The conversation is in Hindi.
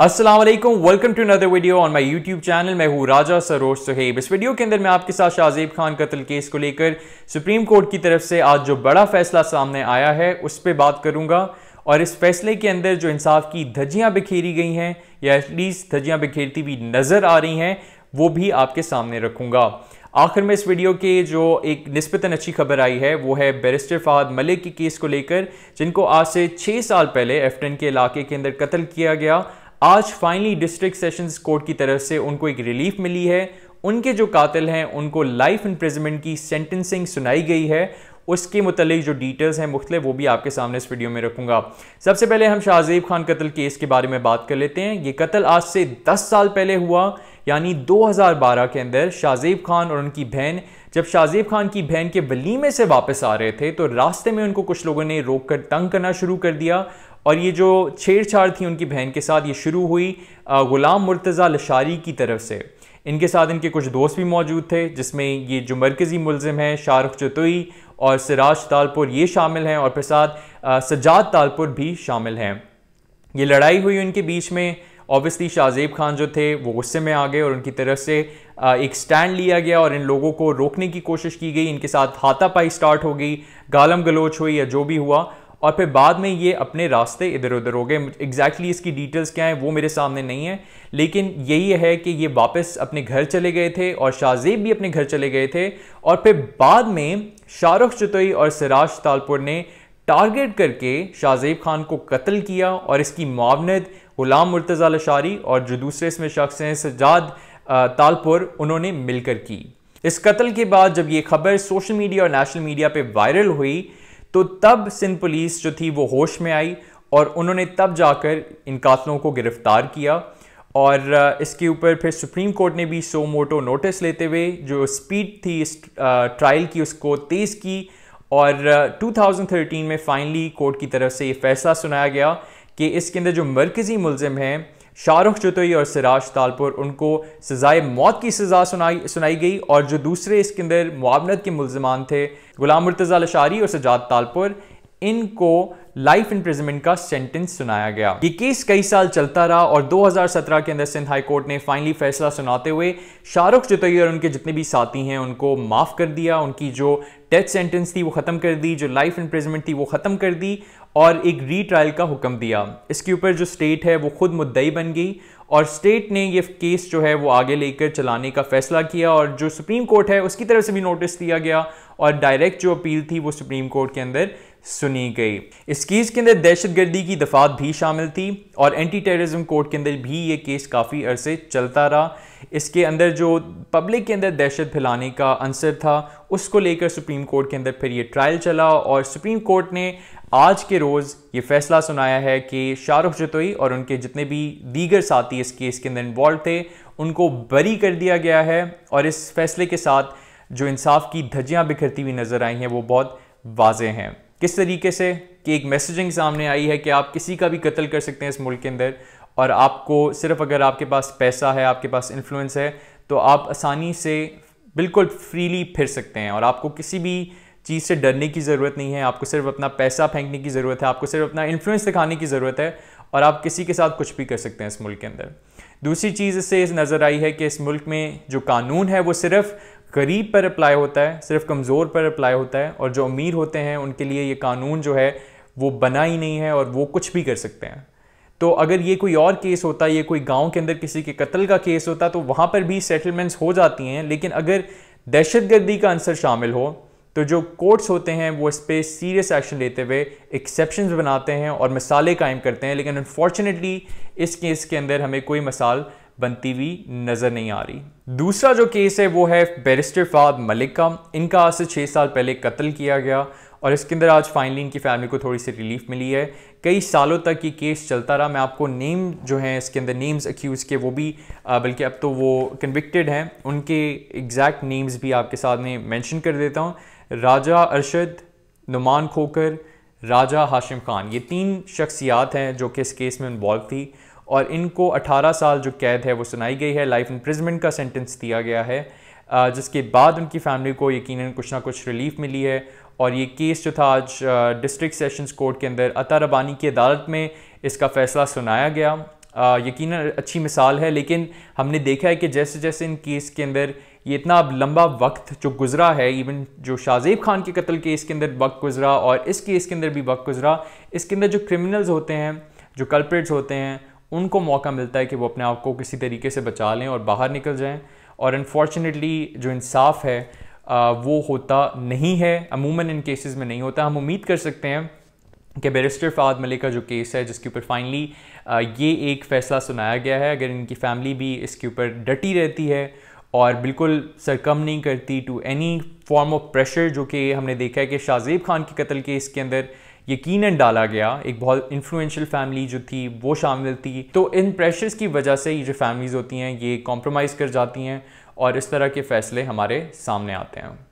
Aslam welcome to another video on my YouTube channel मैं हूँ राजा सरोज सुहेब इस वीडियो के अंदर मैं आपके साथ शाहजेब खान कत्ल केस को लेकर सुप्रीम कोर्ट की तरफ से आज जो बड़ा फैसला सामने आया है उस पर बात करूँगा और इस फैसले के अंदर जो इंसाफ की धज्जियाँ बिखेरी गई हैं या एटलीस्ट धज्जियाँ बिखेरती हुई नज़र आ रही हैं वो भी आपके सामने रखूँगा आखिर में इस वीडियो के जो एक नस्बता अच्छी खबर आई है वो है बैरिस्टर फहद मलिक के केस को लेकर जिनको आज से छः साल पहले एफ के इलाके के अंदर कत्ल किया गया आज फाइनली डिस्ट्रिक्ट सेशंस कोर्ट की तरफ से उनको एक रिलीफ मिली है उनके जो कातिल हैं उनको लाइफ इंप्रिजमेंट की सेंटेंसिंग सुनाई गई है उसके मतलब जो डिटेल्स हैं मुख्तलिफ वो भी आपके सामने इस वीडियो में रखूंगा सबसे पहले हम शाहजेब खान कत्ल केस के बारे में बात कर लेते हैं ये कत्ल आज से 10 साल पहले हुआ यानी 2012 के अंदर शाहजेब खान और उनकी बहन जब शाहजेब खान की बहन के वलीमे से वापस आ रहे थे तो रास्ते में उनको कुछ लोगों ने रोक कर तंग करना शुरू कर दिया और ये जो छेड़छाड़ थी उनकी बहन के साथ ये शुरू हुई ग़ुलाम मुर्तज़ा लशारी की तरफ से इनके साथ इनके कुछ दोस्त भी मौजूद थे जिसमें ये जो मरकज़ी मुलम है शाहरुख चतोई और सिराज तालपुर ये शामिल हैं और फिर साथ सजाद तालपुर भी शामिल हैं ये लड़ाई हुई उनके बीच में ऑब्वियसली शाहजेब खान जो थे वो गुस्से में आ गए और उनकी तरफ से एक स्टैंड लिया गया और इन लोगों को रोकने की कोशिश की गई इनके साथ हाथापाई स्टार्ट हो गई गालम गलोच हुई या जो भी हुआ और फिर बाद में ये अपने रास्ते इधर उधर हो गए एग्जैक्टली इसकी डिटेल्स क्या हैं वो मेरे सामने नहीं है लेकिन यही है कि ये वापस अपने घर चले गए थे और शाहजेब भी अपने घर चले गए थे और फिर बाद में शाहरुख चतोई और सिराज तालपुर ने टारगेट करके शाहजेब खान को कत्ल किया और इसकी मावनत गुलाम मुर्तज़ा लशारी और जो दूसरे इसमें शख्स हैं सजाद तालपुर उन्होंने मिलकर की इस कत्ल के बाद जब ये खबर सोशल मीडिया और नेशनल मीडिया पे वायरल हुई तो तब सिंध पुलिस जो थी वो होश में आई और उन्होंने तब जाकर इन कातलों को गिरफ्तार किया और इसके ऊपर फिर सुप्रीम कोर्ट ने भी सो मोटो नोटिस लेते हुए जो स्पीड थी इस ट्रायल की उसको तेज़ की और 2013 में फाइनली कोर्ट की तरफ से ये फैसला सुनाया गया कि इसके अंदर जो मरकज़ी मुलजिम हैं शाहरुख चतोई और सिराज तालपुर उनको सजाए मौत की सज़ा सुनाई सुनाई गई और जो दूसरे इसके अंदर मुआवनत के मुलजमान थे गुलाम मुर्तज़ा लशारी और सजाद तालपुर इनको लाइफ इंप्रिजमेंट का सेंटेंस सुनाया गया ये केस कई साल चलता रहा और 2017 के अंदर सिंध हाई कोर्ट ने फाइनली फैसला सुनाते हुए शाहरुख जुतई और उनके जितने भी साथी हैं उनको माफ़ कर दिया उनकी जो डेथ सेंटेंस थी वो ख़त्म कर दी जो लाइफ इंप्रिजमेंट थी वो ख़त्म कर दी और एक रीट्रायल का हुक्म दिया इसके ऊपर जो स्टेट है वो खुद मुद्दई बन गई और स्टेट ने ये केस जो है वो आगे लेकर चलाने का फैसला किया और जो सुप्रीम कोर्ट है उसकी तरफ से भी नोटिस दिया गया और डायरेक्ट जो अपील थी वो सुप्रीम कोर्ट के अंदर सुनी गई इस केस के अंदर दहशतगर्दी की दफात भी शामिल थी और एंटी टेररिज्म कोर्ट के अंदर भी ये केस काफ़ी अरसे चलता रहा इसके अंदर जो पब्लिक के अंदर दहशत फैलाने का अंसर था उसको लेकर सुप्रीम कोर्ट के अंदर फिर ये ट्रायल चला और सुप्रीम कोर्ट ने आज के रोज़ ये फैसला सुनाया है कि शाहरुख जतोई और उनके जितने भी दीगर साथी इस केस के अंदर इन्वॉल्व थे उनको बरी कर दिया गया है और इस फैसले के साथ जो इंसाफ की धज्जियाँ बिखरती हुई नज़र आई हैं वो बहुत वाज हैं किस तरीके से कि एक मैसेजिंग सामने आई है कि आप किसी का भी कत्ल कर सकते हैं इस मुल्क के अंदर और आपको सिर्फ अगर आपके पास पैसा है आपके पास इन्फ्लुएंस है तो आप आसानी से बिल्कुल फ्रीली फिर सकते हैं और आपको किसी भी चीज़ से डरने की ज़रूरत नहीं है आपको सिर्फ अपना पैसा फेंकने की ज़रूरत है आपको सिर्फ अपना इन्फ्लुएंस दिखाने की ज़रूरत है और आप किसी के साथ कुछ भी कर सकते हैं इस मुल्क के अंदर दूसरी चीज़ इससे इस नज़र आई है कि इस मुल्क में जो कानून है वो सिर्फ गरीब पर अप्लाई होता है सिर्फ कमज़ोर पर अप्लाई होता है और जो अमीर होते हैं उनके लिए ये कानून जो है वो बना ही नहीं है और वो कुछ भी कर सकते हैं तो अगर ये कोई और केस होता ये कोई गांव के अंदर किसी के कत्ल का केस होता तो वहाँ पर भी सेटलमेंट्स हो जाती हैं लेकिन अगर दहशतगर्दी का आंसर शामिल हो तो जो कोर्ट्स होते हैं वो इस पर सीरियस एक्शन लेते हुए एक्सेप्शन बनाते हैं और मिसालें कायम करते हैं लेकिन अनफॉर्चुनेटली इस केस के अंदर हमें कोई मिसाल बनती हुई नज़र नहीं आ रही दूसरा जो केस है वो है बैरिस्टर फाद मलिक का इनका आज से छः साल पहले कत्ल किया गया और इसके अंदर आज फाइनली इनकी फैमिली को थोड़ी सी रिलीफ मिली है कई सालों तक ये केस चलता रहा मैं आपको नेम जो है इसके अंदर नेम्स एक्यूज़ के वो भी बल्कि अब तो वो कन्विक्टेड हैं उनके एग्जैक्ट नेम्स भी आपके साथ में मैंशन कर देता हूँ राजा अरशद नुमान खोकर राजा हाशिम खान ये तीन शख्सियात हैं जो कि इस केस में इन्वॉल्व थी और इनको 18 साल जो कैद है वो सुनाई गई है लाइफ इम्प्रिजमेंट का सेंटेंस दिया गया है जिसके बाद उनकी फैमिली को यकीनन कुछ ना कुछ रिलीफ मिली है और ये केस जो था आज डिस्ट्रिक्ट सेशंस कोर्ट के अंदर अता रबानी की अदालत में इसका फैसला सुनाया गया यकीन अच्छी मिसाल है लेकिन हमने देखा है कि जैसे जैसे इन केस के अंदर ये इतना अब लंबा वक्त जो गुजरा है इवन जो शाहजेब खान के कत्ल केस के अंदर वक्त गुजरा और इस केस के अंदर भी वक्त गुजरा इसके अंदर जो क्रिमिनल्स होते हैं जो कल्प्रेट्स होते हैं उनको मौका मिलता है कि वो अपने आप को किसी तरीके से बचा लें और बाहर निकल जाएं और अनफॉर्चुनेटली जो इंसाफ है वो होता नहीं है अमूमन इन केसेस में नहीं होता हम उम्मीद कर सकते हैं कि बैरिस्टर फवाद मलिक का जो केस है जिसके ऊपर फाइनली ये एक फ़ैसला सुनाया गया है अगर इनकी फैमिली भी इसके ऊपर डटी रहती है और बिल्कुल सरकम नहीं करती to any form of pressure जो कि हमने देखा है कि शाहजेब खान के कत्ल केस के अंदर यकीन डाला गया एक बहुत इन्फ्लुएंशियल फैमिली जो थी वो शामिल थी तो इन प्रेशर्स की वजह से ये जो फैमिलीज़ होती हैं ये कॉम्प्रोमाइज़ कर जाती हैं और इस तरह के फैसले हमारे सामने आते हैं